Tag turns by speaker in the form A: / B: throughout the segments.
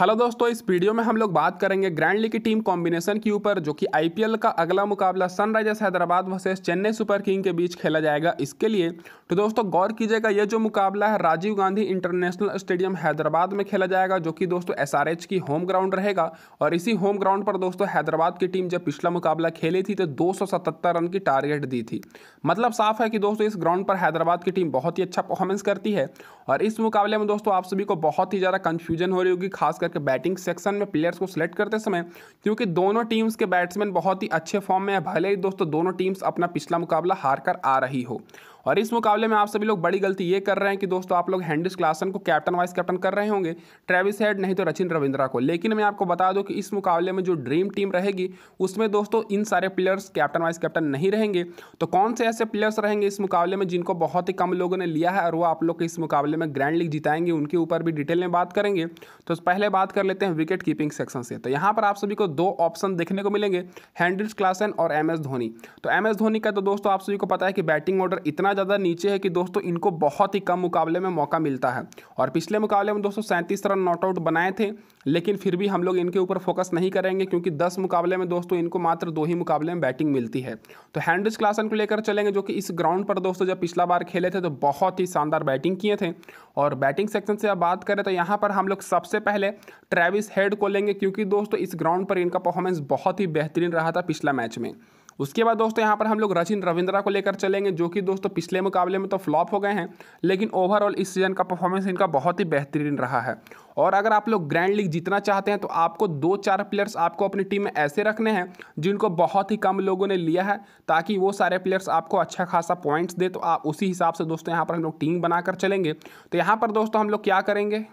A: hello दोस्तों इस video में हम लोग बात करेंगे ग्रैंड लीग की टीम कॉम्बिनेशन के ऊपर जो कि आईपीएल का अगला मुकाबला Sunrisers Hyderabad versus Chennai Super King के बीच खेला जाएगा इसके लिए तो दोस्तों गौर कीजिएगा यह जो मुकाबला है राजीव गांधी इंटरनेशनल स्टेडियम हैदराबाद में खेला जाएगा जो कि दोस्तों एस की होम ग्राउंड रहेगा और इसी होम ग्राउंड पर दोस्तों हैदराबाद की टीम जब पिछला मुकाबला खेली थी तो दो रन की टारगेट दी थी मतलब साफ है कि दोस्तों इस ग्राउंड पर हैदराबाद की टीम बहुत ही अच्छा परफॉर्मेंस करती है और इस मुकाबले में दोस्तों आप सभी को बहुत ही ज़्यादा कन्फ्यूजन हो रही होगी खासकर के बैटिंग सेक्शन में प्लेयर्स को सिलेक्ट करते समय क्योंकि दोनों टीम्स के बैट्समैन बहुत ही अच्छे फॉर्म में है भले ही दोस्तों दोनों टीम्स अपना पिछला मुकाबला हार कर आ रही हो और इस मुकाबले में आप सभी लोग बड़ी गलती ये कर रहे हैं कि दोस्तों आप लोग हैंडिस क्लासन को कैप्टन वाइस कैप्टन कर रहे होंगे ट्रेविस हेड नहीं तो रचिन रविंद्रा को लेकिन मैं आपको बता दूं कि इस मुकाबले में जो ड्रीम टीम रहेगी उसमें दोस्तों इन सारे प्लेयर्स कैप्टन वाइस कैप्टन नहीं रहेंगे तो कौन से ऐसे प्लेयर्स रहेंगे इस मुकाबले में जिनको बहुत ही कम लोगों ने लिया है और वो आप लोग के इस मुकाबले में ग्रैंड लीग जिताएंगे उनके ऊपर भी डिटेल में बात करेंगे तो पहले बात कर लेते हैं विकेट कीपिंग सेक्शन से तो यहाँ पर आप सभी को दो ऑप्शन देखने को मिलेंगे हैंड्रिज क्लासन और एम एस धोनी तो एम एस धोनी का तो दोस्तों आप सभी को पता है कि बैटिंग ऑर्डर इतना इतना ज़्यादा नीचे है कि दोस्तों इनको बहुत ही कम मुकाबले में मौका मिलता है और पिछले मुकाबले में दोस्तों सैंतीस रन नॉट आउट बनाए थे लेकिन फिर भी हम लोग इनके ऊपर फोकस नहीं करेंगे क्योंकि दस मुकाबले में दोस्तों इनको मात्र दो ही मुकाबले में बैटिंग मिलती है तो हैंड्रिज क्लासन को लेकर चलेंगे जो कि इस ग्राउंड पर दोस्तों जब पिछला बार खेले थे तो बहुत ही शानदार बैटिंग किए थे और बैटिंग सेक्शन से अब बात करें तो यहाँ पर हम लोग सबसे पहले ट्रेविस हेड को लेंगे क्योंकि दोस्तों इस ग्राउंड पर इनका परफॉर्मेंस बहुत ही बेहतरीन रहा था पिछला मैच में उसके बाद दोस्तों यहाँ पर हम लोग रचिन रविंद्रा को लेकर चलेंगे जो कि दोस्तों पिछले मुकाबले में तो फ्लॉप हो गए हैं लेकिन ओवरऑल इस सीज़न का परफॉर्मेंस इनका बहुत ही बेहतरीन रहा है और अगर आप लोग ग्रैंड लीग जीतना चाहते हैं तो आपको दो चार प्लेयर्स आपको अपनी टीम में ऐसे रखने हैं जिनको बहुत ही कम लोगों ने लिया है ताकि वो सारे प्लेयर्स आपको अच्छा खासा पॉइंट्स दे तो आप उसी हिसाब से दोस्तों यहाँ पर हम लोग टीम बनाकर चलेंगे तो यहाँ पर दोस्तों हम लोग क्या करेंगे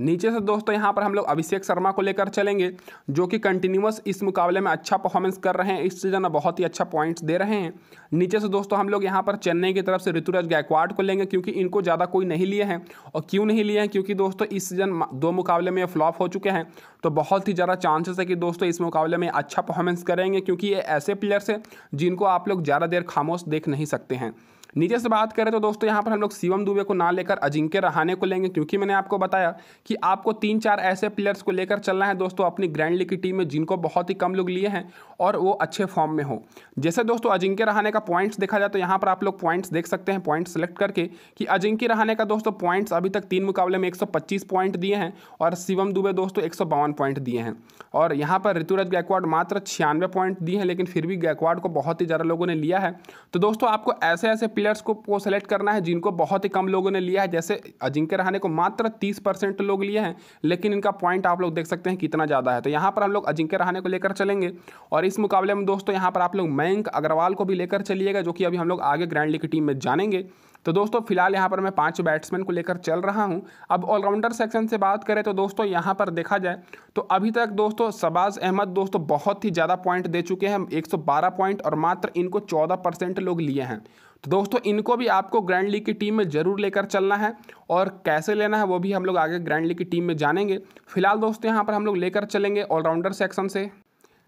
A: नीचे से दोस्तों यहाँ पर हम लोग अभिषेक शर्मा को लेकर चलेंगे जो कि कंटिन्यूस इस मुकाबले में अच्छा परफॉर्मेंस कर रहे हैं इस सीजन में बहुत ही अच्छा पॉइंट्स दे रहे हैं नीचे से दोस्तों हम लोग यहाँ पर चेन्नई की तरफ से ऋतुराज गायकवाड़ को लेंगे क्योंकि इनको ज़्यादा कोई नहीं लिए हैं और क्यों नहीं लिए हैं क्योंकि दोस्तों इस सीज़न दो मुकाबले में फ्लॉप हो चुके हैं तो बहुत ही ज़्यादा चांसेस है कि दोस्तों इस मुकाबले में अच्छा परफॉर्मेंस करेंगे क्योंकि ये ऐसे प्लेयर्स हैं जिनको आप लोग ज़्यादा देर खामोश देख नहीं सकते हैं नीचे से बात करें तो दोस्तों यहाँ पर हम लोग शिवम दुबे को ना लेकर अजिंक्य रहाने को लेंगे क्योंकि मैंने आपको बताया कि आपको तीन चार ऐसे प्लेयर्स को लेकर चलना है दोस्तों अपनी ग्रैंड लीग की टीम में जिनको बहुत ही कम लोग लिए हैं और वो अच्छे फॉर्म में हो जैसे दोस्तों अजिंक्य रहाने का पॉइंट्स देखा जाए तो यहाँ पर आप लोग पॉइंट्स देख सकते हैं पॉइंट सेलेक्ट करके कि अजिंक्य रहाने का दोस्तों पॉइंट्स अभी तक तीन मुकाबले में एक पॉइंट दिए हैं और शिवम दुबे दोस्तों एक पॉइंट दिए हैं और यहाँ पर ऋतुराज गायकवाड़ मात्र छियानवे पॉइंट दिए हैं लेकिन फिर भी गायकवाड़ को बहुत ही ज़्यादा लोगों ने लिया है तो दोस्तों आपको ऐसे ऐसे प्लेयर्स को वो सेलेक्ट करना है जिनको बहुत ही कम लोगों ने लिया है जैसे अजिंक्य रहाने को मात्र तीस परसेंट लोग लिए हैं लेकिन इनका पॉइंट आप लोग देख सकते हैं कितना ज़्यादा है तो यहाँ पर हम लोग अजिंक्य रहाने को लेकर चलेंगे और इस मुकाबले में दोस्तों यहाँ पर आप लोग मयंक अग्रवाल को भी लेकर चलिएगा जो कि अभी हम लोग आगे ग्रैंड लीग की टीम में जानेंगे तो दोस्तों फिलहाल यहाँ पर मैं पांच बैट्समैन को लेकर चल रहा हूँ अब ऑलराउंडर सेक्शन से बात करें तो दोस्तों यहाँ पर देखा जाए तो अभी तक दोस्तों शबाज अहमद दोस्तों बहुत ही ज़्यादा पॉइंट दे चुके हैं 112 पॉइंट और मात्र इनको 14 परसेंट लोग लिए हैं तो दोस्तों इनको भी आपको ग्रैंड लीग की टीम में ज़रूर लेकर चलना है और कैसे लेना है वो भी हम लोग आगे ग्रैंड लीग की टीम में जानेंगे फिलहाल दोस्तों यहाँ पर हम लोग लेकर चलेंगे ऑलराउंडर सेक्शन से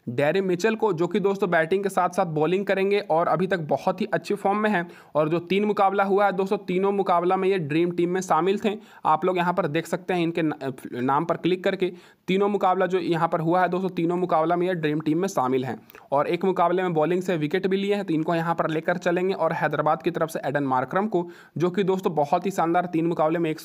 A: डेरी मिचल को जो कि दोस्तों बैटिंग के साथ साथ बॉलिंग करेंगे और अभी तक बहुत ही अच्छे फॉर्म में हैं और जो तीन मुकाबला हुआ है दोस्तों तीनों मुकाबला में ये ड्रीम टीम में शामिल थे आप लोग यहाँ पर देख सकते हैं इनके नाम पर क्लिक करके तीनों मुकाबला जो यहाँ पर हुआ है दोस्तों तीनों मुकाबला में ये ड्रीम टीम में शामिल हैं और एक मुकाबले में बॉलिंग से विकेट भी लिए हैं तो इनको यहाँ पर लेकर चलेंगे और हैदराबाद की तरफ से एडन मार्क्रम को जो कि दोस्तों बहुत ही शानदार तीन मुकाबले में एक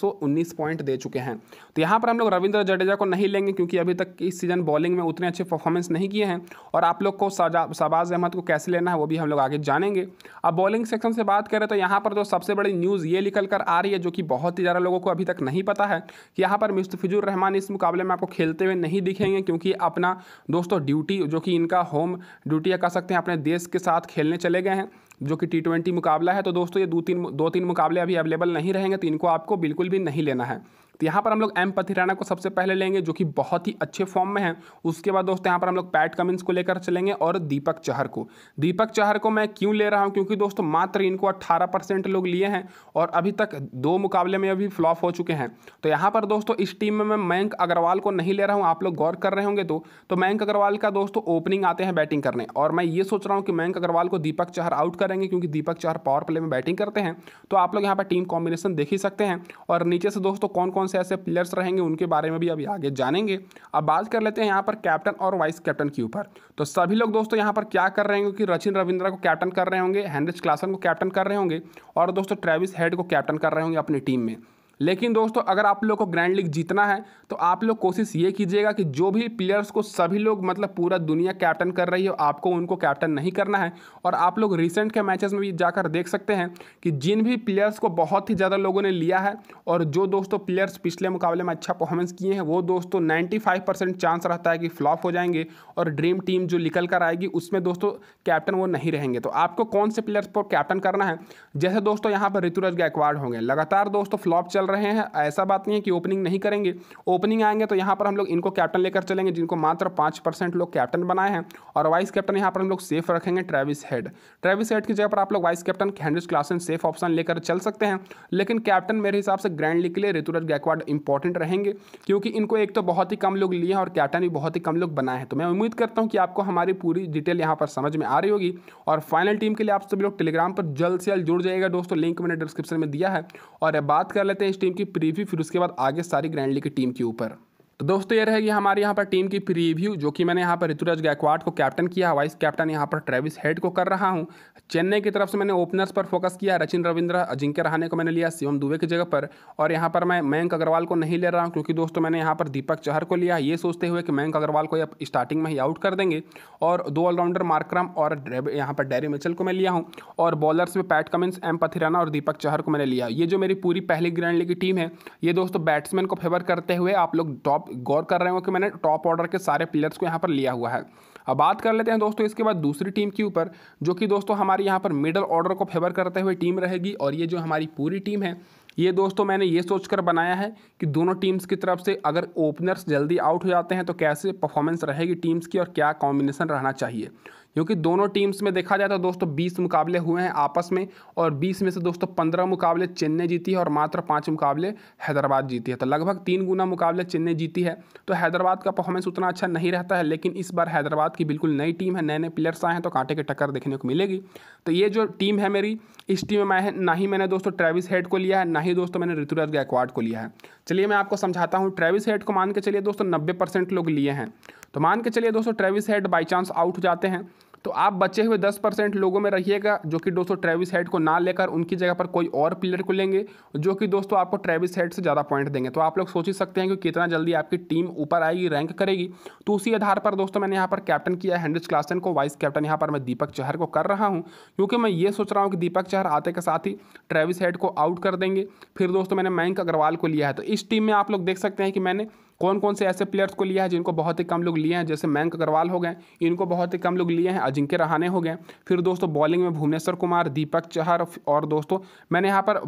A: पॉइंट दे चुके हैं तो यहाँ पर हम लोग रविंद्र जडेजा को नहीं लेंगे क्योंकि अभी तक इस सीजन बॉलिंग में उतने अच्छे परफॉर्मेंस नहीं किए हैं हैं और आप लोग को शहबाज अहमद को कैसे लेना है वो भी हम लोग आगे जानेंगे अब बॉलिंग सेक्शन से बात करें तो यहाँ पर जो सबसे बड़ी न्यूज़ ये निकल कर आ रही है जो कि बहुत ही ज़्यादा लोगों को अभी तक नहीं पता है कि यहाँ पर मुस्तफ़िजुर रहमान इस मुकाबले में आपको खेलते हुए नहीं दिखेंगे क्योंकि अपना दोस्तों ड्यूटी जो कि इनका होम ड्यूटी कह सकते हैं अपने देश के साथ खेलने चले गए हैं जो कि टी मुकाबला है तो दोस्तों ये दो तीन दो तीन मुकाबले अभी अवेलेबल नहीं रहेंगे तो इनको आपको बिल्कुल भी नहीं लेना है तो यहाँ पर हम लोग एम पथिराना को सबसे पहले लेंगे जो कि बहुत ही अच्छे फॉर्म में है उसके बाद दोस्तों यहाँ पर हम लोग पैट कमिंस को लेकर चलेंगे और दीपक चहर को दीपक चहर को मैं क्यों ले रहा हूँ क्योंकि दोस्तों मात्र इनको अट्ठारह लोग लिए हैं और अभी तक दो मुकाबले में अभी फ्लॉप हो चुके हैं तो यहाँ पर दोस्तों इस टीम में मैं मयंक अग्रवाल को नहीं ले रहा हूँ आप लोग गौर कर रहे होंगे तो, तो मयंक अग्रवाल का दोस्तों ओपनिंग आते हैं बैटिंग करने और मैं ये सोच रहा हूँ कि मयंक अग्रवाल को दीपक चहर आउट करेंगे क्योंकि दीपक चहर पावर प्ले में बैटिंग करते हैं तो आप लोग यहाँ पर टीम कॉम्बिनेशन देख ही सकते हैं और नीचे से दोस्तों कौन कौन से ऐसे प्लेयर्स रहेंगे उनके बारे में भी अभी आगे जानेंगे अब बात कर लेते हैं यहाँ पर कैप्टन और वाइस कैप्टन के ऊपर तो सभी लोग दोस्तों यहाँ पर क्या कर रहे होंगे कि रचिन रविंद्रा को कैप्टन कर रहे होंगे हैंनरिच क्लासन को कैप्टन कर रहे होंगे और दोस्तों ट्रेविस हेड को कैप्टन कर रहे होंगे अपनी टीम में लेकिन दोस्तों अगर आप लोग को ग्रैंड लीग जीतना है तो आप लोग कोशिश ये कीजिएगा कि जो भी प्लेयर्स को सभी लोग मतलब पूरा दुनिया कैप्टन कर रही है आपको उनको कैप्टन नहीं करना है और आप लोग रिसेंट के मैचेस में भी जाकर देख सकते हैं कि जिन भी प्लेयर्स को बहुत ही ज़्यादा लोगों ने लिया है और जो दोस्तों प्लेयर्स पिछले मुकाबले में अच्छा परफॉर्मेंस किए हैं वो दोस्तों नाइन्टी चांस रहता है कि फ्लॉप हो जाएंगे और ड्रीम टीम जो निकल कर आएगी उसमें दोस्तों कैप्टन वो नहीं रहेंगे तो आपको कौन से प्लेयर्स को कैप्टन करना है जैसे दोस्तों यहाँ पर ऋतुराज गायकवाड़ होंगे लगातार दोस्तों फ्लॉप चल रहे हैं ऐसा बात नहीं है कि ओपनिंग नहीं करेंगे ओपनिंग आएंगे तो यहाँ पर हम लोग इनको कैप्टन लेकर चलेंगे जिनको मात्र पाँच परसेंट लोग कैप्टन बनाए हैं और वाइस कैप्टन यहाँ पर हम लोग सेफ रखेंगे ट्रेविस हेड ट्रेविस हेड की जगह पर आप लोग vice captain Heinrich Klaasen safe option लेकर चल सकते हैं लेकिन कैप्टन मेरे हिसाब से ग्रैंड लीग के लिए ऋतुराज गायकवाड इंपॉर्टेंट रहेंगे क्योंकि इनको एक तो बहुत ही कम लोग लिए हैं और कैप्टन भी बहुत ही कम लोग बनाए हैं तो मैं उम्मीद करता हूँ कि आपको हमारी पूरी डिटेल यहाँ पर समझ में आ रही होगी और फाइनल टीम के लिए आप सभी लोग टेलीग्राम पर जल्द से जल्द जुड़ जाएगा दोस्तों लिंक मैंने डिस्क्रिप्शन में दिया है और बात कर लेते हैं इस टीम की प्रीव्यू फिर उसके बाद आगे सारी ग्रैंड लीग की टीम के ऊपर तो दोस्तों ये रहेगी हमारे यहाँ पर टीम की प्रीव्यू जो कि मैंने यहाँ पर ऋतुराज गायकवाड़ को कैप्टन किया वाइस कैप्टन यहाँ पर ट्रेविस हेड को कर रहा हूँ चेन्नई की तरफ से मैंने ओपनर्स पर फोकस किया रचिन रविंद्र अजिंक्य रहाने को मैंने लिया शिवम दुबे की जगह पर और यहाँ पर मैं मयंक अग्रवाल को नहीं ले रहा हूँ क्योंकि दोस्तों मैंने यहाँ पर दीपक चहर को लिया ये सोचते हुए कि मयंक अग्रवाल को स्टार्टिंग में ही आउट कर देंगे और दो ऑलराउंडर मार्क्रम और यहाँ पर डेरी मिचल को मैं लिया हूँ और बॉलर्स में पैट कमिंस एम पथिराना और दीपक चहर को मैंने लिया ये जो मेरी पूरी पहली ग्रैंड लीग की टीम है ये दोस्तों बैट्समैन को फेवर करते हुए आप लोग टॉप गौर कर रहे हो कि मैंने टॉप ऑर्डर के सारे प्लेयर्स को यहाँ पर लिया हुआ है अब बात कर लेते हैं दोस्तों इसके बाद दूसरी टीम के ऊपर जो कि दोस्तों हमारी यहाँ पर मिडल ऑर्डर को फेवर करते हुए टीम रहेगी और ये जो हमारी पूरी टीम है ये दोस्तों मैंने ये सोचकर बनाया है कि दोनों टीम्स की तरफ से अगर ओपनर्स जल्दी आउट हो जाते हैं तो कैसे परफॉर्मेंस रहेगी टीम्स की और क्या कॉम्बिनेशन रहना चाहिए क्योंकि दोनों टीम्स में देखा जाए तो दोस्तों बीस मुकाबले हुए हैं आपस में और बीस में से दोस्तों पंद्रह मुकाबले चेन्नई जीती है और मात्र पाँच मुकाबले हैदराबाद जीती है तो लगभग तीन गुना मुकाबले चेन्नई जीती है तो हैदराबाद का परफॉर्मेंस उतना अच्छा नहीं रहता है लेकिन इस बार हैदराबाद की बिल्कुल नई टीम है नए नए प्लेयर्स आए हैं तो कांटे की टक्कर देखने को मिलेगी तो ये जो टीम है मेरी इस टीम में मैं ना ही मैंने दोस्तों ट्रेविस हेड को लिया है ना ही दोस्तों मैंने ऋतुराज गायकवाड को लिया है चलिए मैं आपको समझाता हूँ ट्रेविस हेड को मान के चलिए दोस्तों नब्बे लोग लिए हैं तो मान के चलिए दोस्तों Travis Head by chance out हो जाते हैं तो आप बचे हुए दस परसेंट लोगों में रहिएगा जो कि दोस्तों ट्रेविस हेड को ना लेकर उनकी जगह पर कोई और प्लेयर को लेंगे जो कि दोस्तों आपको ट्रेविस हेड से ज़्यादा पॉइंट देंगे तो आप लोग सोच ही सकते हैं कि कितना जल्दी आपकी टीम ऊपर आएगी रैंक करेगी तो उसी आधार पर दोस्तों मैंने यहाँ पर कैप्टन किया है हेनरिच क्लासन को वाइस कैप्टन यहाँ पर मैं दीपक चहर को कर रहा हूँ क्योंकि मैं ये सोच रहा हूँ कि दीपक चहर आते के साथ ही ट्रेविस हेड को आउट कर देंगे फिर दोस्तों मैंने मयंक अग्रवाल को लिया है तो इस टीम में आप लोग देख सकते हैं कि मैंने कौन कौन से ऐसे प्लेयर्स को लिया है जिनको बहुत ही कम लोग लिए हैं जैसे मयंक अग्रवाल हो गए इनको बहुत ही कम लोग लिए हैं अजिंक्य रहाने हो गए फिर दोस्तों बॉलिंग में भुवनेश्वर कुमार दीपक चहर और दोस्तों मैंने यहाँ पर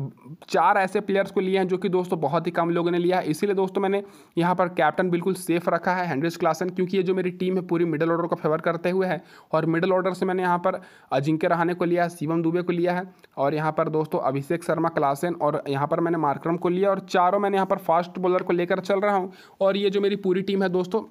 A: चार ऐसे प्लेयर्स को लिए हैं जो कि दोस्तों बहुत ही कम लोगों ने लिया है इसीलिए दोस्तों मैंने यहाँ पर कैप्टन बिल्कुल सेफ रखा है हेनरिस क्लासन क्योंकि ये जो मेरी टीम है पूरी मिडल ऑर्डर को फेवर करते हुए है और मिडल ऑर्डर से मैंने यहाँ पर अजिंक्य रहाने को लिया है शिवम दुबे को लिया है और यहाँ पर दोस्तों अभिषेक शर्मा क्लासन और यहाँ पर मैंने मार्क्रम को लिया और चारों मैंने यहाँ पर फास्ट बॉलर को लेकर चल रहा हूँ और ये जो मेरी पूरी टीम है दोस्तों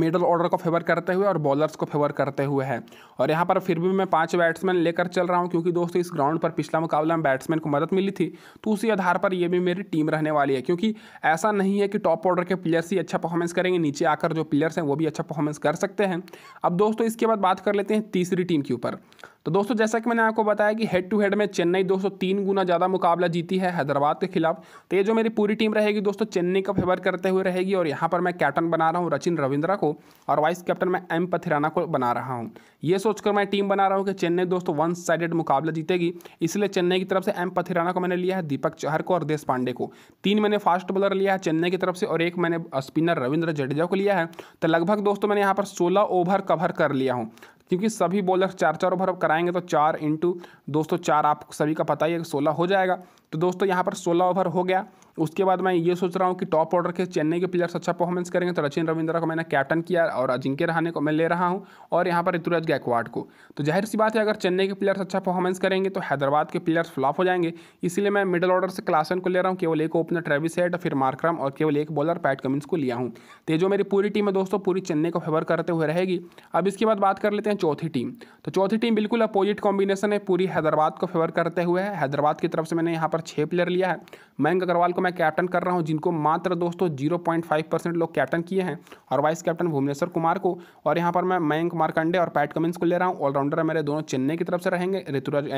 A: मिडल ऑर्डर को फेवर करते हुए और बॉलर्स को फेवर करते हुए है और यहाँ पर फिर भी मैं पांच बैट्समैन लेकर चल रहा हूँ क्योंकि दोस्तों इस ग्राउंड पर पिछला मुकाबला में बैट्समैन को मदद मिली थी तो उसी आधार पर ये भी मेरी टीम रहने वाली है क्योंकि ऐसा नहीं है कि टॉप ऑर्डर के प्लेयर्स ही अच्छा परफॉर्मेंस करेंगे नीचे आकर जो प्लेयर्स हैं वो भी अच्छा परफॉर्मेंस कर सकते हैं अब दोस्तों इसके बाद बात कर लेते हैं तीसरी टीम के ऊपर तो दोस्तों जैसा कि मैंने आपको बताया कि हेड टू हेड में चेन्नई दोस्तों तीन गुना ज़्यादा मुकाबला जीती है हैदराबाद के खिलाफ तो ये जो मेरी पूरी टीम रहेगी दोस्तों चेन्नई का फेवर करते हुए रहेगी और यहाँ पर मैं कैप्टन बना रहा हूँ रचिन रविंद्रा को और वाइस कैप्टन मैं एम पथिराना को बना रहा हूँ ये सोचकर मैं टीम बना रहा हूँ कि चेन्नई दोस्तों वन साइडेड मुकाबला जीतेगी इसलिए चेन्नई की तरफ से एम पथिराना को मैंने लिया है दीपक चहर को और देश पांडे को तीन मैंने फास्ट बॉलर लिया है चेन्नई की तरफ से और एक मैंने स्पिनर रविंद्र जडेजा को लिया है तो लगभग दोस्तों मैंने यहाँ पर सोलह ओवर कवर कर लिया हूँ क्योंकि सभी बॉलर चार चार ओवर कराएंगे तो चार इंटू दोस्तों चार आप सभी का पता ही है सोलह हो जाएगा तो दोस्तों यहाँ पर सोलह ओवर हो गया उसके बाद मैं ये सोच रहा हूँ कि टॉप ऑर्डर के चेन्नई के प्लेयर्स अच्छा परफॉर्मेंस करेंगे तो रचिन रविंद्र को मैंने कैप्टन किया और अजिंक्य रहाने को मैं ले रहा हूँ और यहाँ पर ऋतुराज गायकवाड़ को तो जाहिर सी बात है अगर चेन्नई के प्लेयर्स अच्छा परफॉर्मेंस करेंगे तो हैदराबाद के प्लेयर्स फ्लॉप हो जाएंगे इसलिए मैं मिडिल ऑर्डर से क्लासन को ले रहा हूँ केवल एक ओपनर ट्रेविस हेड फिर मार्क्रम और केवल एक बॉलर पैट कमिंस को लिया हूँ तो जो मेरी पूरी टीम है दोस्तों पूरी चेन्नई को फेवर करते हुए रहेगी अब इसके बाद बात कर लेते हैं चौथी टीम तो चौथी टीम बिल्कुल अपोजिट कॉम्बिनेशन है पूरी हैदराबाद को फेवर करते हुए हैदराबाद की तरफ से मैंने यहाँ पर छः प्लेयर लिया है मयंक अग्रवाल को मैं कैप्टन कर रहा हूँ जिनको मात्र दोस्तों जीरो पॉइंट फाइव परसेंट लोग कैप्टन किए हैं और वाइस कैप्टन भुवनेश्वर कुमार को और यहाँ पर मैं मयंक मार्कंडे और पैट कमिंस को ले रहा हूँ ऑलराउंडर मेरे दोनों चेन्नई की तरफ से रहेंगे ऋतुराज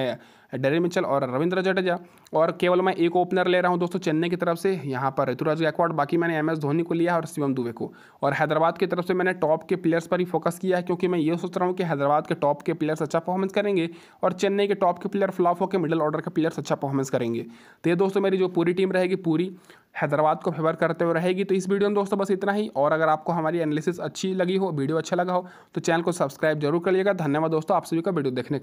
A: डेरे मिचल और रविंद्र जडेजा और केवल मैं एक ओपनर ले रहा हूँ दोस्तों चेन्नई की तरफ से यहाँ पर ऋतुराज गायकवाड़ बाकी मैंने एम एस धोनी को लिया और शिवम दुबे को और हैदराबाद की तरफ से मैंने टॉप के प्लेयर्स पर ही फोकस किया है क्योंकि मैं ये सोच रहा हूँ कि हैदराबाद के टॉप के प्लेयर्स अच्छा परफॉर्मेंस करेंगे और चेन्नई के टॉप के प्लेयर फ्लॉप होकर मिडिल ऑर्डर के प्लेयर्स अच्छा परफॉर्मेंस करेंगे तो ये दोस्तों मेरी जो पूरी टीम रहेगी पूरी पूरी हैदराबाद को फेवर करते हुए रहेगी तो इस वीडियो में दोस्तों बस इतना ही और अगर आपको हमारी एनालिसिस अच्छी लगी हो वीडियो अच्छा लगा हो तो चैनल को सब्सक्राइब जरूर कर धन्यवाद दोस्तों आप सभी का वीडियो देखने के लिए